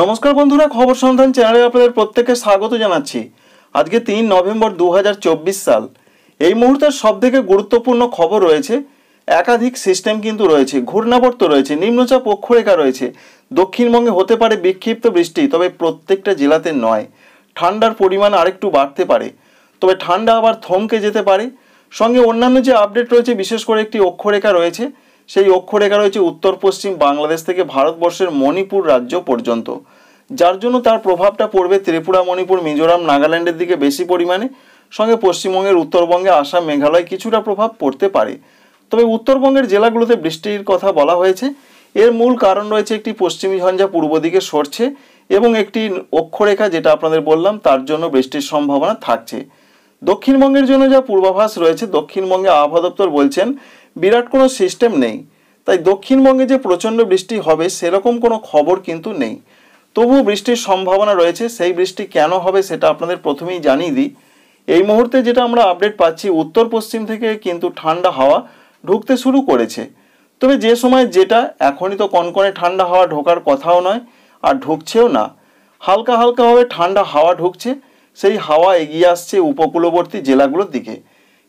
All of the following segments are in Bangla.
নমস্কার বন্ধুরা খবর সন্ধান চ্যানেলে আপনাদের প্রত্যেককে স্বাগত জানাচ্ছি আজকে তিন নভেম্বর দু সাল এই মুহূর্তের সবথেকে গুরুত্বপূর্ণ খবর রয়েছে একাধিক সিস্টেম কিন্তু রয়েছে ঘূর্ণাবর্ত রয়েছে নিম্নচাপ অক্ষরেখা রয়েছে দক্ষিণবঙ্গে হতে পারে বিক্ষিপ্ত বৃষ্টি তবে প্রত্যেকটা জেলাতে নয় ঠান্ডার পরিমাণ আরেকটু বাড়তে পারে তবে ঠান্ডা আবার থমকে যেতে পারে সঙ্গে অন্যান্য যে আপডেট রয়েছে বিশেষ করে একটি অক্ষরেখা রয়েছে সেই অক্ষরেখা রয়েছে উত্তর পশ্চিম বাংলাদেশ থেকে ভারতবর্ষের মণিপুর রাজ্য পর্যন্ত যার জন্য তার প্রভাবটা পড়বে ত্রিপুরা মণিপুর মিজোরাম নাগাল্যান্ডের দিকে বেশি পরিমাণে সঙ্গে পশ্চিমবঙ্গের উত্তরবঙ্গে আসাম মেঘালয় কিছুটা প্রভাব পড়তে পারে তবে উত্তরবঙ্গের জেলাগুলোতে বৃষ্টির কথা বলা হয়েছে এর মূল কারণ রয়েছে একটি পশ্চিমী ঝঞ্ঝা পূর্ব দিকে সরছে এবং একটি অক্ষরেখা যেটা আপনাদের বললাম তার জন্য বৃষ্টির সম্ভাবনা থাকছে দক্ষিণবঙ্গের জন্য যা পূর্বাভাস রয়েছে দক্ষিণবঙ্গে আবহাওয়া দপ্তর বলছেন বিরাট কোনো সিস্টেম নেই তাই দক্ষিণবঙ্গে যে প্রচণ্ড বৃষ্টি হবে সেরকম কোনো খবর কিন্তু নেই তবু বৃষ্টির সম্ভাবনা রয়েছে সেই বৃষ্টি কেন হবে সেটা আপনাদের প্রথমেই জানিয়ে দিই এই মুহূর্তে যেটা আমরা আপডেট পাচ্ছি উত্তর পশ্চিম থেকে কিন্তু ঠান্ডা হাওয়া ঢুকতে শুরু করেছে তবে যে সময় যেটা এখনই তো কনকনে ঠান্ডা হাওয়া ঢোকার কথাও নয় আর ঢুকছেও না হালকা হালকাভাবে ঠান্ডা হাওয়া ঢুকছে সেই হাওয়া এগিয়ে আসছে উপকূলবর্তী জেলাগুলোর দিকে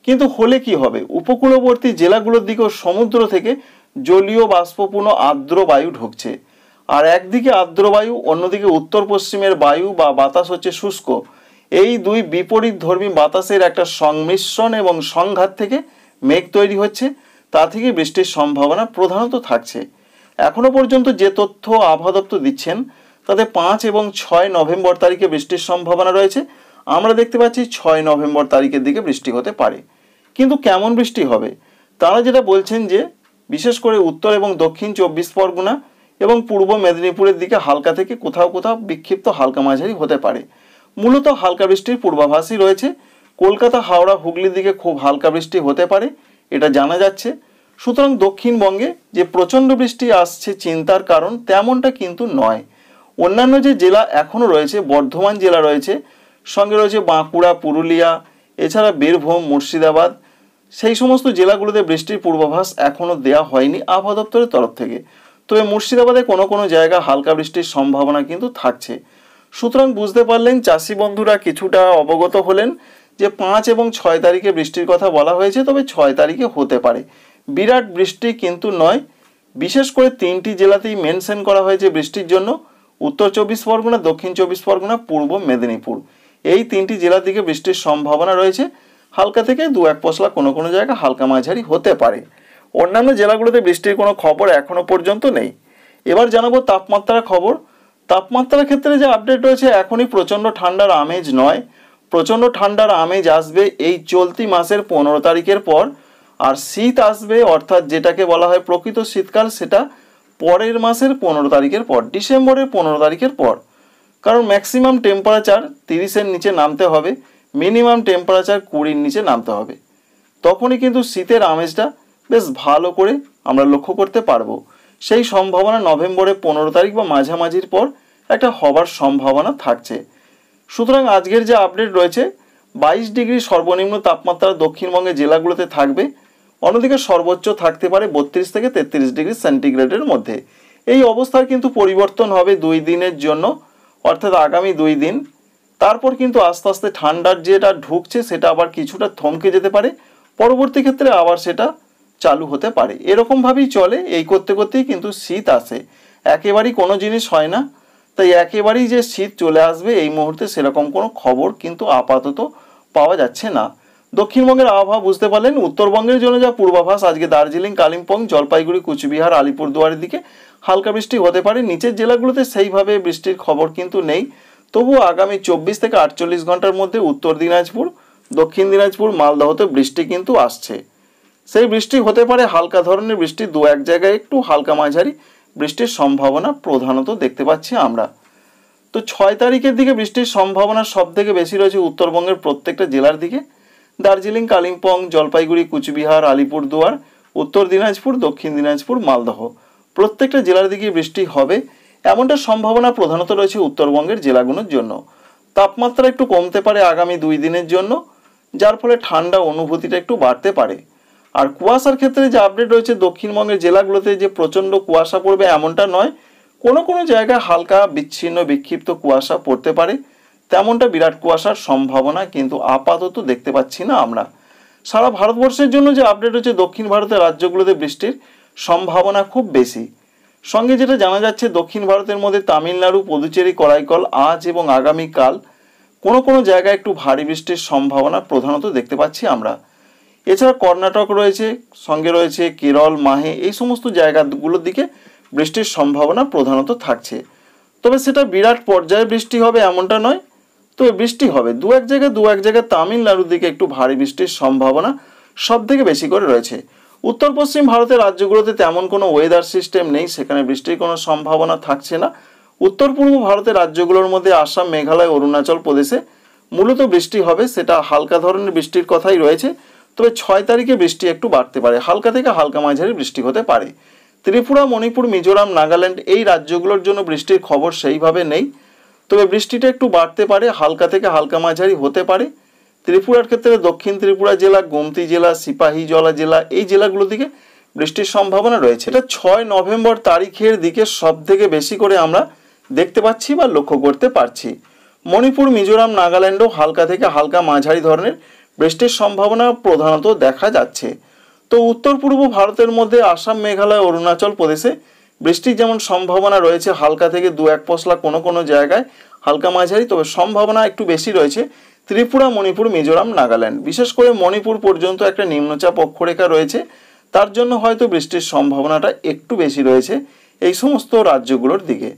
কিন্তু হলে কি হবে উপকূলবর্তী জেলাগুলোর দিকেও সমুদ্র থেকে জলীয় বাষ্পপূর্ণ আর্দ্র বায়ু ঢুকছে আর একদিকে আর্দ্র বায়ু অন্যদিকে উত্তর পশ্চিমের বায়ু বা বাতাস হচ্ছে শুষ্ক এই দুই বিপরীত ধর্মী বাতাসের একটা সংমিশ্রণ এবং সংঘাত থেকে মেঘ তৈরি হচ্ছে তা থেকে বৃষ্টির সম্ভাবনা প্রধানত থাকছে এখনও পর্যন্ত যে তথ্য আবহাওয়া দপ্তর দিচ্ছেন তাতে পাঁচ এবং ছয় নভেম্বর তারিখে বৃষ্টির সম্ভাবনা রয়েছে আমরা দেখতে পাচ্ছি ছয় নভেম্বর তারিখের দিকে বৃষ্টি হতে পারে কিন্তু কেমন বৃষ্টি হবে তারা যেটা বলছেন যে বিশেষ করে উত্তর এবং দক্ষিণ চব্বিশ পরগনা এবং পূর্ব মেদিনীপুরের দিকে হালকা থেকে কোথাও কোথাও বিক্ষিপ্ত হালকা মাঝারি হতে পারে মূলত হালকা বৃষ্টির পূর্বাভাসই রয়েছে কলকাতা হাওড়া হুগলির দিকে খুব হালকা বৃষ্টি হতে পারে এটা জানা যাচ্ছে সুতরাং দক্ষিণবঙ্গে যে প্রচণ্ড বৃষ্টি আসছে চিন্তার কারণ তেমনটা কিন্তু নয় অন্যান্য যে জেলা এখনও রয়েছে বর্ধমান জেলা রয়েছে সঙ্গে রয়েছে বাঁকুড়া পুরুলিয়া এছাড়া বীরভূম মুর্শিদাবাদ সেই সমস্ত জেলাগুলোতে বৃষ্টির পূর্বাভাস এখনও দেওয়া হয়নি আবহাওয়া দপ্তরের তরফ থেকে তবে মুর্শিদাবাদে কোনো কোনো জায়গা হালকা বৃষ্টির সম্ভাবনা কিন্তু থাকছে সুতরাং বুঝতে পারলেন চাষি বন্ধুরা কিছুটা অবগত হলেন যে পাঁচ এবং ছয় তারিখে বৃষ্টির কথা বলা হয়েছে তবে ছয় তারিখে হতে পারে বিরাট বৃষ্টি কিন্তু নয় বিশেষ করে তিনটি জেলাতেই মেনশন করা হয়েছে বৃষ্টির জন্য উত্তর চব্বিশ পরগনা দক্ষিণ চব্বিশ পরগনা পূর্ব মেদিনীপুর এই তিনটি জেলার দিকে বৃষ্টির সম্ভাবনা রয়েছে হালকা থেকে দু এক পশলা কোনো কোনো জায়গায় হালকা মাঝারি হতে পারে অন্যান্য জেলাগুলোতে বৃষ্টির কোনো খবর এখনও পর্যন্ত নেই এবার জানাবো তাপমাত্রার খবর তাপমাত্রার ক্ষেত্রে যে আপডেট রয়েছে এখনই প্রচণ্ড ঠান্ডার আমেজ নয় প্রচণ্ড ঠান্ডার আমেজ আসবে এই চলতি মাসের পনেরো তারিখের পর আর শীত আসবে অর্থাৎ যেটাকে বলা হয় প্রকৃত শীতকাল সেটা পরের মাসের পনেরো তারিখের পর ডিসেম্বরের পনেরো তারিখের পর কারণ ম্যাক্সিমাম টেম্পারেচার তিরিশের নিচে নামতে হবে মিনিমাম টেম্পারেচার কুড়ির নিচে নামতে হবে তখনই কিন্তু শীতের আমেজটা বেশ ভালো করে আমরা লক্ষ্য করতে পারবো সেই সম্ভাবনা নভেম্বরের পনেরো তারিখ বা মাঝামাঝির পর একটা হবার সম্ভাবনা থাকছে সুতরাং আজকের যে আপডেট রয়েছে বাইশ ডিগ্রি সর্বনিম্ন তাপমাত্রা দক্ষিণবঙ্গের জেলাগুলোতে থাকবে অন্যদিকে সর্বোচ্চ থাকতে পারে বত্রিশ থেকে তেত্রিশ ডিগ্রি সেন্টিগ্রেডের মধ্যে এই অবস্থার কিন্তু পরিবর্তন হবে দুই দিনের জন্য অর্থাৎ আগামী দুই দিন তারপর কিন্তু আস্তে আস্তে ঠান্ডার যেটা ঢুকছে সেটা আবার কিছুটা থমকে যেতে পারে পরবর্তী ক্ষেত্রে আবার সেটা চালু হতে পারে এরকমভাবেই চলে এই করতে করতেই কিন্তু শীত আসে একেবারেই কোনো জিনিস হয় না তাই একেবারেই যে শীত চলে আসবে এই মুহূর্তে সেরকম কোনো খবর কিন্তু আপাতত পাওয়া যাচ্ছে না দক্ষিণবঙ্গের আবহাওয়া বুঝতে পারলেন উত্তরবঙ্গের জন্য যা পূর্বাভাস আজকে দার্জিলিং কালিম্পং জলপাইগুড়ি কুচবিহার আলিপুরদুয়ারের দিকে হালকা বৃষ্টি হতে পারে নিচের জেলাগুলোতে সেইভাবে বৃষ্টির খবর কিন্তু নেই তবু আগামী চব্বিশ থেকে আটচল্লিশ ঘন্টার মধ্যে উত্তর দিনাজপুর দক্ষিণ দিনাজপুর মালদহতে বৃষ্টি কিন্তু আসছে সেই বৃষ্টি হতে পারে হালকা ধরনের বৃষ্টি দু এক জায়গায় একটু হালকা মাঝারি বৃষ্টির সম্ভাবনা প্রধানত দেখতে পাচ্ছি আমরা তো ছয় তারিখের দিকে বৃষ্টির সম্ভাবনা সব থেকে বেশি রয়েছে উত্তরবঙ্গের প্রত্যেকটা জেলার দিকে দার্জিলিং কালিম্পং জলপাইগুড়ি কুচবিহার আলিপুরদুয়ার উত্তর দিনাজপুর দক্ষিণ দিনাজপুর মালদহ প্রত্যেকটা জেলার দিকে বৃষ্টি হবে এমনটা সম্ভাবনা প্রধানত রয়েছে উত্তরবঙ্গের জেলাগুলোর জন্য তাপমাত্রা একটু কমতে পারে আগামী দুই দিনের জন্য যার ফলে ঠান্ডা অনুভূতিটা একটু বাড়তে পারে আর কুয়াশার ক্ষেত্রে যে আপডেট রয়েছে দক্ষিণবঙ্গের জেলাগুলোতে যে প্রচণ্ড কুয়াশা পড়বে এমনটা নয় কোনো কোনো জায়গায় হালকা বিচ্ছিন্ন বিক্ষিপ্ত কুয়াশা পড়তে পারে তেমনটা বিরাট কুয়াশার সম্ভাবনা কিন্তু আপাতত দেখতে পাচ্ছি না আমরা সারা ভারতবর্ষের জন্য যে আপডেট হচ্ছে দক্ষিণ ভারতের রাজ্যগুলোতে বৃষ্টির সম্ভাবনা খুব বেশি সঙ্গে যেটা জানা যাচ্ছে দক্ষিণ ভারতের মধ্যে তামিলনাড়ু পদুচেরি করাইকল আজ এবং আগামীকাল কোনো কোনো জায়গায় একটু ভারী বৃষ্টির সম্ভাবনা প্রধানত দেখতে পাচ্ছি আমরা এছাড়া কর্ণাটক রয়েছে সঙ্গে রয়েছে কেরল মাহে এই সমস্ত জায়গাগুলোর দিকে বৃষ্টির সম্ভাবনা প্রধানত থাকছে তবে সেটা বিরাট পর্যায়ে বৃষ্টি হবে এমনটা নয় তবে বৃষ্টি হবে দু এক জায়গায় দু এক জায়গায় তামিলনাড়ুর দিকে একটু ভারী বৃষ্টির সম্ভাবনা সব থেকে বেশি করে রয়েছে উত্তর পশ্চিম ভারতের রাজ্যগুলোতে তেমন কোনো ওয়েদার সিস্টেম নেই সেখানে বৃষ্টির কোনো সম্ভাবনা থাকছে না উত্তর পূর্ব ভারতের রাজ্যগুলোর মধ্যে আসাম মেঘালয় অরুণাচল প্রদেশে মূলত বৃষ্টি হবে সেটা হালকা ধরনের বৃষ্টির কথাই রয়েছে তবে ছয় তারিখে বৃষ্টি একটু বাড়তে পারে হালকা থেকে হালকা মাঝারি বৃষ্টি হতে পারে ত্রিপুরা মণিপুর মিজোরাম নাগাল্যান্ড এই রাজ্যগুলোর জন্য বৃষ্টির খবর সেইভাবে নেই তবে বৃষ্টিটা একটু বাড়তে পারে হালকা থেকে হালকা মাঝারি হতে পারে ত্রিপুরার ক্ষেত্রে দক্ষিণ ত্রিপুরা জেলা গোমতি জেলা সিপাহী জলা জেলা এই জেলাগুলো দিকে বৃষ্টির সম্ভাবনা রয়েছে এটা ছয় নভেম্বর তারিখের দিকে সব থেকে বেশি করে আমরা দেখতে পাচ্ছি বা লক্ষ্য করতে পারছি মণিপুর মিজোরাম নাগাল্যান্ডও হালকা থেকে হালকা মাঝারি ধরনের বৃষ্টির সম্ভাবনা প্রধানত দেখা যাচ্ছে তো উত্তর পূর্ব ভারতের মধ্যে আসাম মেঘালয় অরুণাচল প্রদেশে বৃষ্টির যেমন সম্ভাবনা রয়েছে হালকা থেকে দু এক পশলা কোনো কোনো জায়গায় হালকা মাঝারি তবে সম্ভাবনা একটু বেশি রয়েছে ত্রিপুরা মণিপুর মিজোরাম নাগাল্যান্ড বিশেষ করে মণিপুর পর্যন্ত একটা নিম্নচাপ অক্ষরেখা রয়েছে তার জন্য হয়তো বৃষ্টির সম্ভাবনাটা একটু বেশি রয়েছে এই সমস্ত রাজ্যগুলোর দিকে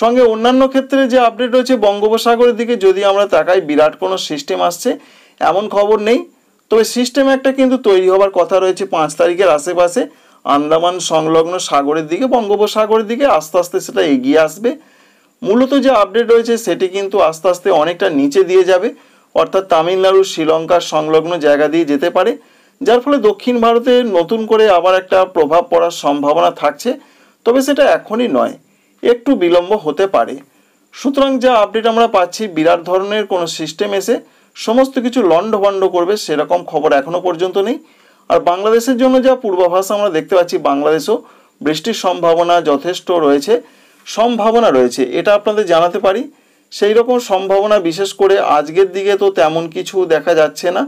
সঙ্গে অন্যান্য ক্ষেত্রে যে আপডেট রয়েছে বঙ্গোপসাগরের দিকে যদি আমরা তাকাই বিরাট কোনো সিস্টেম আসছে এমন খবর নেই তবে সিস্টেম একটা কিন্তু তৈরি হবার কথা রয়েছে পাঁচ তারিখের আশেপাশে আন্দামান সংলগ্ন সাগরের দিকে বঙ্গোপসাগরের দিকে আস্তে আস্তে সেটা এগিয়ে আসবে মূলত যে আপডেট রয়েছে সেটি কিন্তু আস্তে আস্তে অনেকটা নিচে দিয়ে যাবে অর্থাৎ তামিলনাড়ু শ্রীলঙ্কার সংলগ্ন জায়গা দিয়ে যেতে পারে যার ফলে দক্ষিণ ভারতে নতুন করে আবার একটা প্রভাব পড়ার সম্ভাবনা থাকছে তবে সেটা এখনই নয় একটু বিলম্ব হতে পারে সুতরাং যা আপডেট আমরা পাচ্ছি বিরাট ধরনের কোনো সিস্টেম এসে সমস্ত কিছু লণ্ডভণ্ড করবে সেরকম খবর এখনও পর্যন্ত নেই আর বাংলাদেশের জন্য যা পূর্বাভাস আমরা দেখতে পাচ্ছি বাংলাদেশও বৃষ্টির সম্ভাবনা যথেষ্ট রয়েছে সম্ভাবনা রয়েছে এটা আপনাদের জানাতে পারি সেই রকম সম্ভাবনা বিশেষ করে আজকের দিকে তো তেমন কিছু দেখা যাচ্ছে না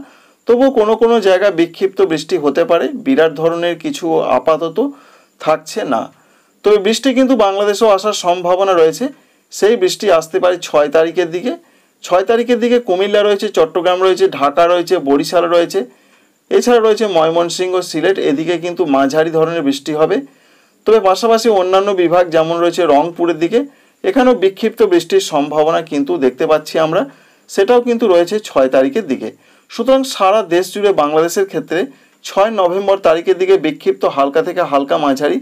তবু কোনো কোনো জায়গা বিক্ষিপ্ত বৃষ্টি হতে পারে বিরাট ধরনের কিছু আপাতত থাকছে না তবে বৃষ্টি কিন্তু বাংলাদেশেও আসার সম্ভাবনা রয়েছে সেই বৃষ্টি আসতে পারে ছয় তারিখের দিকে ছয় তারিখের দিকে কুমিল্লা রয়েছে চট্টগ্রাম রয়েছে ঢাকা রয়েছে বরিশাল রয়েছে এছাড়া রয়েছে ময়মনসিংহ সিলেট এদিকে কিন্তু মাঝারি ধরনের বৃষ্টি হবে তবে পাশাপাশি অন্যান্য বিভাগ যেমন রয়েছে রংপুরের দিকে এখানেও বিক্ষিপ্ত বৃষ্টির সম্ভাবনা কিন্তু দেখতে পাচ্ছি আমরা সেটাও কিন্তু রয়েছে ছয় তারিখের দিকে সুতরাং সারা দেশ জুড়ে বাংলাদেশের ক্ষেত্রে ছয় নভেম্বর তারিখের দিকে বিক্ষিপ্ত হালকা থেকে হালকা মাঝারি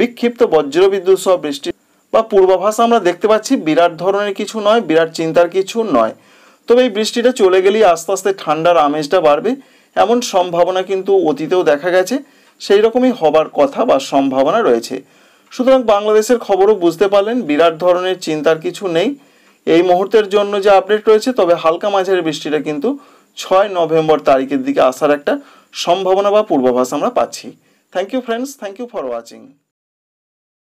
বিক্ষিপ্ত বজ্রবিদ্যুৎ সহ বৃষ্টি বা পূর্বাভাস আমরা দেখতে পাচ্ছি বিরাট ধরনের কিছু নয় বিরাট চিন্তার কিছু নয় তবে এই বৃষ্টিটা চলে গেলেই আস্তে আস্তে ঠান্ডার আমেজটা বাড়বে এমন সম্ভাবনা কিন্তু অতীতেও দেখা গেছে সেই রকমই হবার কথা বা সম্ভাবনা রয়েছে সুতরাং বাংলাদেশের খবরও বুঝতে পারলেন বিরাট ধরনের চিন্তার কিছু নেই এই মুহূর্তের জন্য যে আপডেট রয়েছে তবে হালকা মাঝারি বৃষ্টিটা কিন্তু ছয় নভেম্বর তারিখের দিকে আসার একটা সম্ভাবনা বা পূর্বাভাস আমরা পাচ্ছি thank you friends thank you for watching